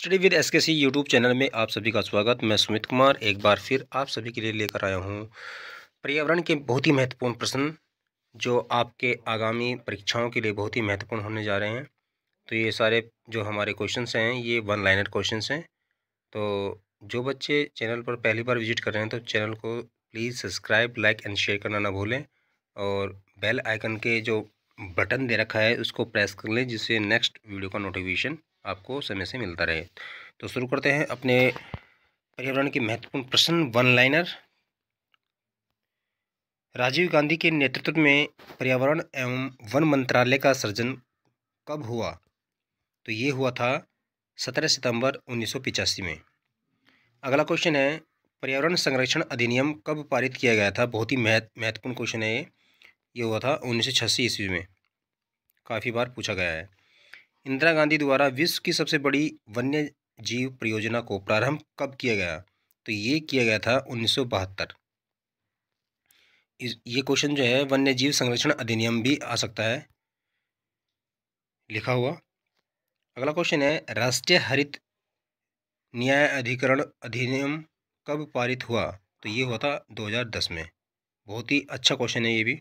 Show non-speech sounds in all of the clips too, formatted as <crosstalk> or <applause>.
study with S के सी YouTube channel में आप सभी का स्वागत मैं सुमित कुमार एक बार फिर आप सभी के लिए लेकर आया हूँ पर्यावरण के बहुत ही महत्वपूर्ण प्रश्न जो आपके आगामी परीक्षाओं के लिए बहुत ही महत्वपूर्ण होने जा रहे हैं तो ये सारे जो हमारे क्वेश्चन हैं ये वन लाइनर क्वेश्चन हैं तो जो बच्चे चैनल पर पहली बार विजिट कर रहे हैं तो चैनल को please subscribe like and share करना ना भूलें और बेल आइकन के जो बटन दे रखा है उसको प्रेस कर लें जिससे नेक्स्ट वीडियो का नोटिफिकेशन आपको समय से मिलता रहे तो शुरू करते हैं अपने पर्यावरण के महत्वपूर्ण प्रश्न वन लाइनर राजीव गांधी के नेतृत्व में पर्यावरण एवं वन मंत्रालय का सृजन कब हुआ तो ये हुआ था सत्रह सितंबर उन्नीस में अगला क्वेश्चन है पर्यावरण संरक्षण अधिनियम कब पारित किया गया था बहुत ही महत्वपूर्ण क्वेश्चन है ये हुआ था उन्नीस ईस्वी में काफ़ी बार पूछा गया है इंदिरा गांधी द्वारा विश्व की सबसे बड़ी वन्य जीव परियोजना को प्रारंभ कब किया गया तो ये किया गया था उन्नीस इस ये क्वेश्चन जो है वन्य जीव संरक्षण अधिनियम भी आ सकता है लिखा हुआ अगला क्वेश्चन है राष्ट्रीय हरित न्याय अधिकरण अधिनियम कब पारित हुआ तो ये हुआ था 2010 में बहुत ही अच्छा क्वेश्चन है ये भी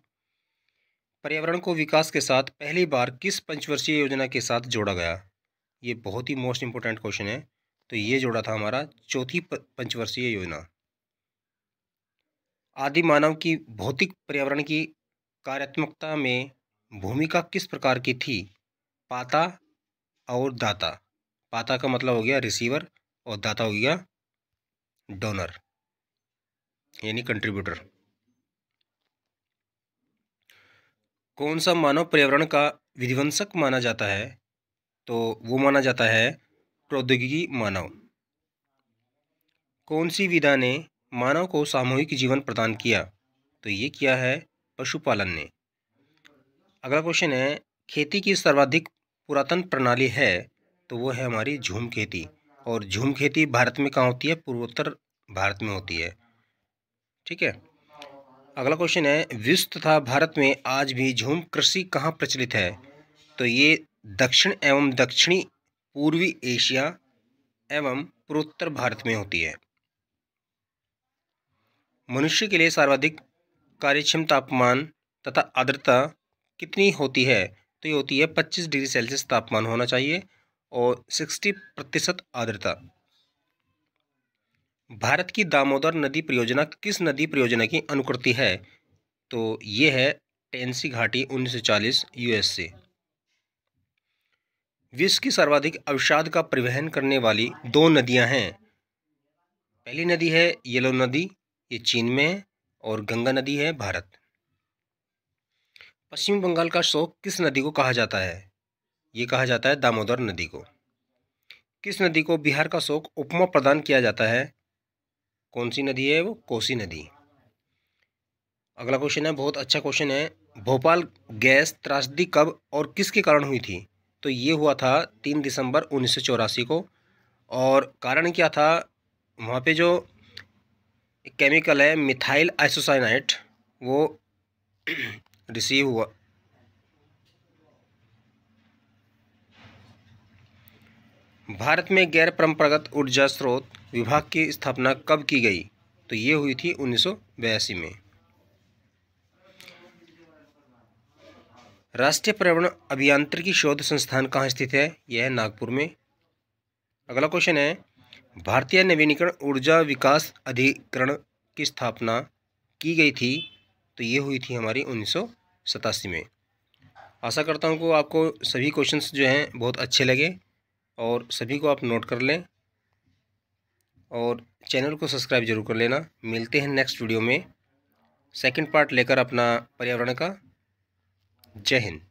पर्यावरण को विकास के साथ पहली बार किस पंचवर्षीय योजना के साथ जोड़ा गया ये बहुत ही मोस्ट इम्पोर्टेंट क्वेश्चन है तो ये जोड़ा था हमारा चौथी पंचवर्षीय योजना आदि मानव की भौतिक पर्यावरण की कार्यात्मकता में भूमिका किस प्रकार की थी पाता और दाता पाता का मतलब हो गया रिसीवर और दाता हो गया डोनर यानी कंट्रीब्यूटर कौन सा मानव पर्यावरण का विध्वंसक माना जाता है तो वो माना जाता है प्रौद्योगिकी मानव कौन सी विधा ने मानव को सामूहिक जीवन प्रदान किया तो ये किया है पशुपालन ने अगला क्वेश्चन है खेती की सर्वाधिक पुरातन प्रणाली है तो वो है हमारी झूम खेती और झूम खेती भारत में कहाँ होती है पूर्वोत्तर भारत में होती है ठीक है अगला क्वेश्चन है विश्व तथा भारत में आज भी झूम कृषि कहाँ प्रचलित है तो ये दक्षिण एवं दक्षिणी पूर्वी एशिया एवं पूर्वोत्तर भारत में होती है मनुष्य के लिए सर्वाधिक कार्यक्षम तापमान तथा आर्द्रता कितनी होती है तो ये होती है 25 डिग्री सेल्सियस तापमान होना चाहिए और 60 प्रतिशत आर्द्रता भारत की दामोदर नदी परियोजना किस नदी परियोजना की अनुकृति है तो ये है टेंसी घाटी 1940 यूएसए विश्व की सर्वाधिक अवसाद का परिवहन करने वाली दो नदियां हैं पहली नदी है येलो नदी ये चीन में है और गंगा नदी है भारत पश्चिम बंगाल का शोक किस नदी को कहा जाता है ये कहा जाता है दामोदर नदी को किस नदी को बिहार का शोक उपमा प्रदान किया जाता है कौन सी नदी है वो कोसी नदी अगला क्वेश्चन है बहुत अच्छा क्वेश्चन है भोपाल गैस त्रासदी कब और किसके कारण हुई थी तो ये हुआ था तीन दिसंबर उन्नीस को और कारण क्या था वहाँ पे जो केमिकल है मिथाइल आइसोसाइनाइट वो रिसीव <clears throat> हुआ भारत में गैर परंपरागत ऊर्जा स्रोत विभाग की स्थापना कब की गई तो ये हुई थी उन्नीस में राष्ट्रीय पर्यावरण अभियांत्रिकी शोध संस्थान कहाँ स्थित है यह है नागपुर में अगला क्वेश्चन है भारतीय नवीनीकरण ऊर्जा विकास अधिकरण की स्थापना की गई थी तो ये हुई थी हमारी उन्नीस में आशा करता हूँ कि आपको सभी क्वेश्चंस जो हैं बहुत अच्छे लगे और सभी को आप नोट कर लें और चैनल को सब्सक्राइब जरूर कर लेना मिलते हैं नेक्स्ट वीडियो में सेकंड पार्ट लेकर अपना पर्यावरण का जय हिंद